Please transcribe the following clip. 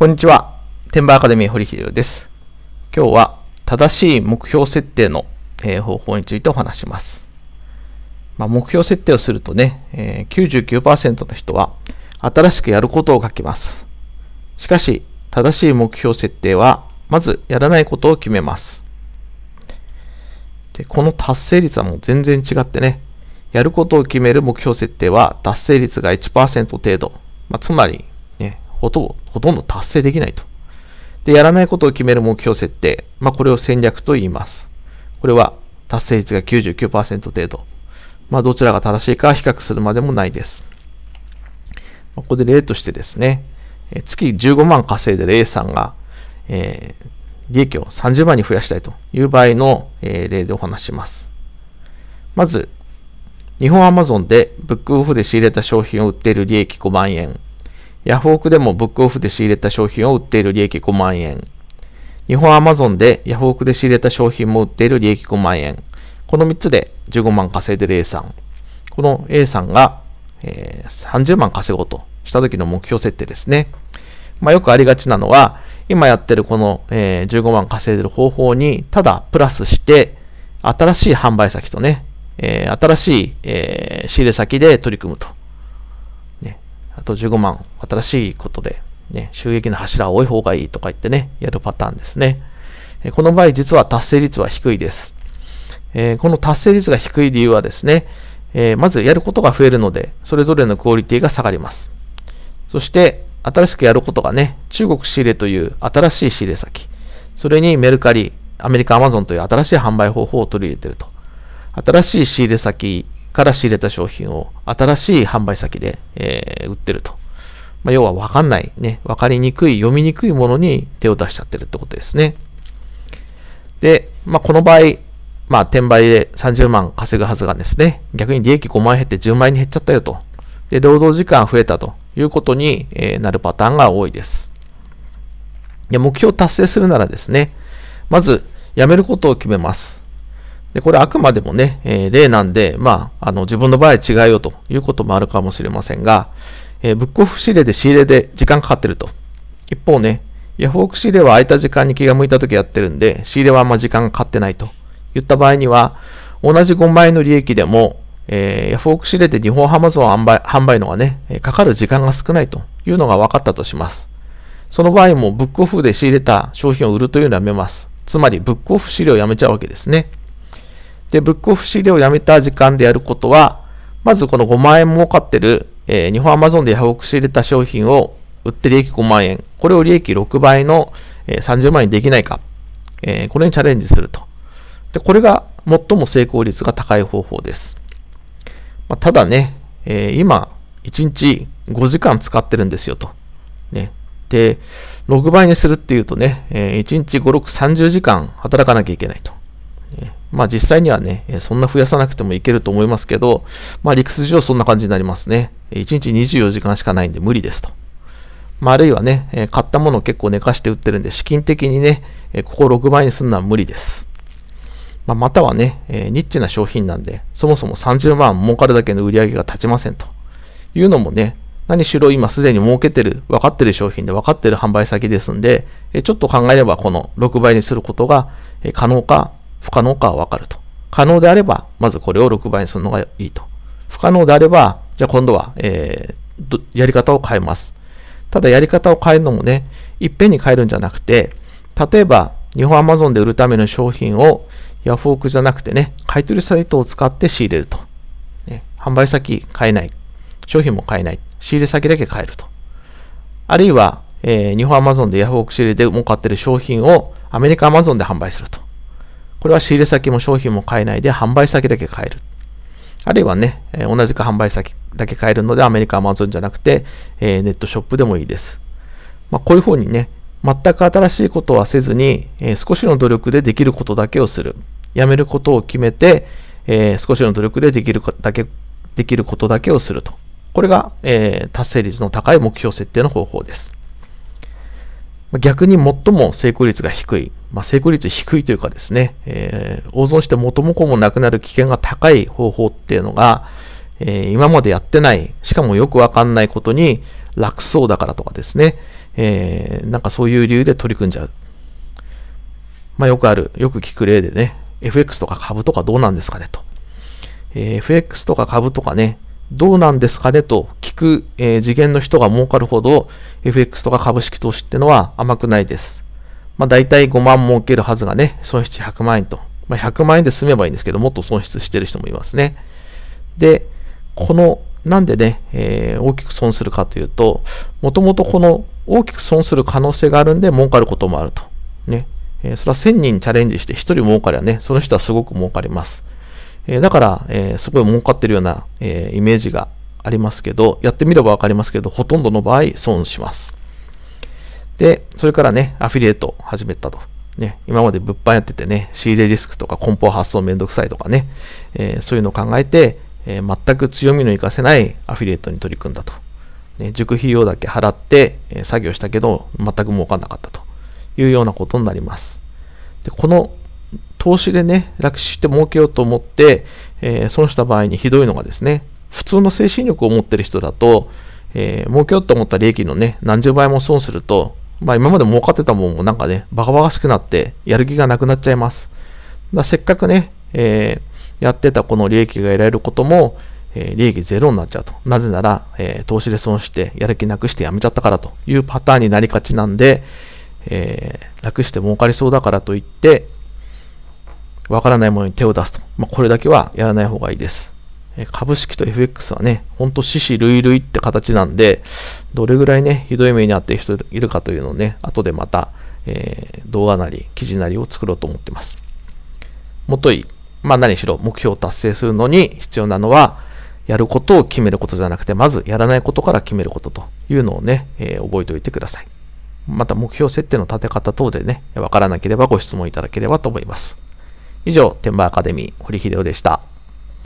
こんにちは。テンバアカデミー堀秀夫です。今日は正しい目標設定の、えー、方法についてお話します。まあ、目標設定をするとね、えー、99%の人は新しくやることを書きます。しかし、正しい目標設定は、まずやらないことを決めます。でこの達成率はもう全然違ってね、やることを決める目標設定は達成率が1%程度、まあ、つまり、ね、ことをほとんど達成できないと。で、やらないことを決める目標設定。まあ、これを戦略と言います。これは達成率が99%程度。まあ、どちらが正しいか比較するまでもないです。まあ、ここで例としてですね、え月15万稼いでる A さんが、えー、利益を30万に増やしたいという場合の、えー、例でお話します。まず、日本アマゾンでブックオフで仕入れた商品を売っている利益5万円。ヤフオクでもブックオフで仕入れた商品を売っている利益5万円。日本アマゾンでヤフオクで仕入れた商品も売っている利益5万円。この3つで15万稼いでる A さん。この A さんが、えー、30万稼ごうとした時の目標設定ですね。まあ、よくありがちなのは、今やってるこの、えー、15万稼いでる方法に、ただプラスして、新しい販売先とね、えー、新しい、えー、仕入れ先で取り組むと。あと15万、新しいことで、ね、収益の柱は多い方がいいとか言ってね、やるパターンですね。えこの場合、実は達成率は低いです。えー、この達成率が低い理由はですね、えー、まずやることが増えるので、それぞれのクオリティが下がります。そして、新しくやることがね、中国仕入れという新しい仕入れ先、それにメルカリ、アメリカアマゾンという新しい販売方法を取り入れていると。新しい仕入れ先から仕入れた商品を新しい販売先で、えー、売ってると。まあ、要はわかんない、ね、わかりにくい、読みにくいものに手を出しちゃってるってことですね。で、まあ、この場合、まあ、転売で30万稼ぐはずがですね、逆に利益5万減って10万円に減っちゃったよと。で、労働時間増えたということに、えなるパターンが多いです。で、目標を達成するならですね、まず、やめることを決めます。で、これあくまでもね、えー、例なんで、まあ、あの、自分の場合違うよということもあるかもしれませんが、えー、ブックオフ仕入れで仕入れで時間かかってると。一方ね、ヤフオク仕入れは空いた時間に気が向いた時やってるんで、仕入れはあんま時間かかってないと言った場合には、同じ5万円の利益でも、えー、ヤフオク仕入れで日本ハマゾン販売販売のがね、かかる時間が少ないというのが分かったとします。その場合もブックオフで仕入れた商品を売るというのはやめます。つまり、ブックオフ資料をやめちゃうわけですね。で、ブックオフ仕入れをやめた時間でやることは、まずこの5万円儲かってる、えー、日本アマゾンでヤフオク仕入れた商品を売って利益5万円、これを利益6倍の、えー、30万円できないか、えー、これにチャレンジすると。で、これが最も成功率が高い方法です。まあ、ただね、えー、今、1日5時間使ってるんですよと。ね。で、6倍にするっていうとね、えー、1日5、6、30時間働かなきゃいけないと。ね、まあ実際にはね、そんな増やさなくてもいけると思いますけど、まあ理屈上そんな感じになりますね。1日24時間しかないんで無理ですと。まあ、あるいはね、買ったものを結構寝かして売ってるんで、資金的にね、ここ6倍にするのは無理です。まあ、またはね、ニッチな商品なんで、そもそも30万儲かるだけの売り上げが立ちませんというのもね、何しろ今すでに儲けてる、分かってる商品で分かってる販売先ですんで、ちょっと考えればこの6倍にすることが可能か不可能かはわかると。可能であれば、まずこれを6倍にするのがいいと。不可能であれば、じゃあ今度は、えー、やり方を変えます。ただやり方を変えるのもね、いっぺんに変えるんじゃなくて、例えば、日本アマゾンで売るための商品をヤフオクじゃなくてね、買取サイトを使って仕入れると。ね、販売先変えない。商品も変えない。仕入れ先だけ変えると。あるいは、えー、日本アマゾンでヤフオク仕入れで儲かってる商品をアメリカアマゾンで販売すると。これは仕入れ先も商品も買えないで販売先だけ買える。あるいはね、同じく販売先だけ買えるのでアメリカアマゾンじゃなくて、えネットショップでもいいです。まあ、こういうふうにね、全く新しいことはせずに、え少しの努力でできることだけをする。やめることを決めて、え少しの努力でできるだけ、できることだけをすると。これが、え達成率の高い目標設定の方法です。逆に最も成功率が低いまあ、成功率低いというかですね、えー、大損して元も子もなくなる危険が高い方法っていうのが、えー、今までやってない、しかもよくわかんないことに楽そうだからとかですね、えー、なんかそういう理由で取り組んじゃう。まあ、よくある、よく聞く例でね、FX とか株とかどうなんですかねと。えー、FX とか株とかね、どうなんですかねと聞く、えー、次元の人が儲かるほど FX とか株式投資ってのは甘くないです。まあ、大体5万儲けるはずがね、損失100万円と。まあ、100万円で済めばいいんですけど、もっと損失してる人もいますね。で、この、なんでね、えー、大きく損するかというと、もともとこの大きく損する可能性があるんで、儲かることもあると。ね。えー、それは1000人チャレンジして1人儲かりゃね、その人はすごく儲かります。えー、だから、えー、すごい儲かってるような、えイメージがありますけど、やってみればわかりますけど、ほとんどの場合損します。で、それからね、アフィリエイト始めたと。ね、今まで物販やっててね、仕入れリスクとか梱包発送めんどくさいとかね、えー、そういうのを考えて、えー、全く強みの活かせないアフィリエイトに取り組んだと。ね、塾費用だけ払って、えー、作業したけど、全く儲かんなかったというようなことになります。でこの投資でね、楽して儲けようと思って、えー、損した場合にひどいのがですね、普通の精神力を持ってる人だと、えー、儲けようと思った利益のね、何十倍も損すると、まあ今まで儲かってたもんもなんかね、バカバカしくなってやる気がなくなっちゃいます。だせっかくね、えー、やってたこの利益が得られることも、えー、利益ゼロになっちゃうと。なぜなら、えー、投資で損してやる気なくしてやめちゃったからというパターンになりがちなんで、えー、楽して儲かりそうだからといって、わからないものに手を出すと。まあ、これだけはやらない方がいいです。株式と FX はね、ほんと死死類類って形なんで、どれぐらいね、ひどい目に遭っている人いるかというのをね、後でまた、えー、動画なり記事なりを作ろうと思ってます。もといい。まあ何しろ目標を達成するのに必要なのは、やることを決めることじゃなくて、まずやらないことから決めることというのをね、えー、覚えておいてください。また目標設定の立て方等でね、わからなければご質問いただければと思います。以上、天馬アカデミー、堀秀夫でした。